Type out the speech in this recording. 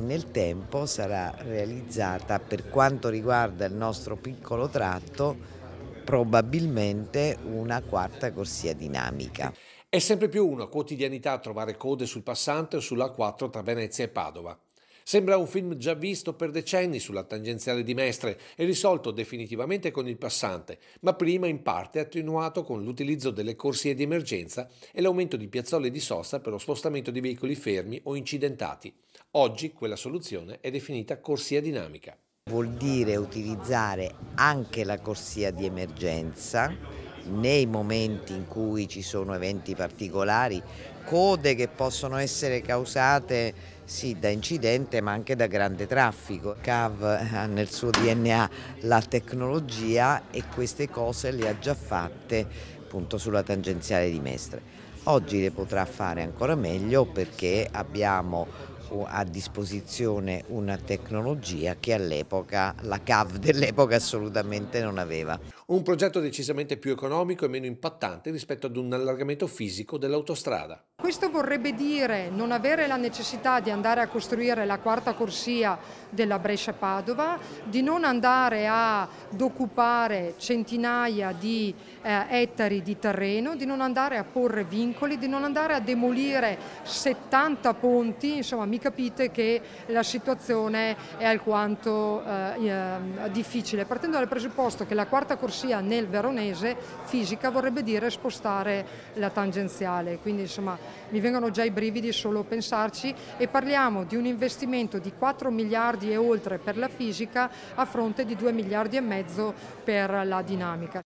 Nel tempo sarà realizzata per quanto riguarda il nostro piccolo tratto probabilmente una quarta corsia dinamica. È sempre più una quotidianità trovare code sul passante o sulla 4 tra Venezia e Padova. Sembra un film già visto per decenni sulla tangenziale di Mestre e risolto definitivamente con il passante, ma prima in parte attenuato con l'utilizzo delle corsie di emergenza e l'aumento di piazzole di sosta per lo spostamento di veicoli fermi o incidentati. Oggi quella soluzione è definita corsia dinamica. Vuol dire utilizzare anche la corsia di emergenza nei momenti in cui ci sono eventi particolari, code che possono essere causate sì, da incidente ma anche da grande traffico. CAV ha nel suo DNA la tecnologia e queste cose le ha già fatte appunto sulla tangenziale di Mestre. Oggi le potrà fare ancora meglio perché abbiamo a disposizione una tecnologia che all'epoca la CAV dell'epoca assolutamente non aveva. Un progetto decisamente più economico e meno impattante rispetto ad un allargamento fisico dell'autostrada. Questo vorrebbe dire non avere la necessità di andare a costruire la quarta corsia della Brescia-Padova, di non andare ad occupare centinaia di eh, ettari di terreno, di non andare a porre vincoli, di non andare a demolire 70 ponti, insomma mi capite che la situazione è alquanto eh, ehm, difficile. Partendo dal presupposto che la quarta corsia nel veronese fisica vorrebbe dire spostare la tangenziale, quindi insomma mi vengono già i brividi solo a pensarci e parliamo di un investimento di 4 miliardi e oltre per la fisica a fronte di 2 miliardi e mezzo per la dinamica.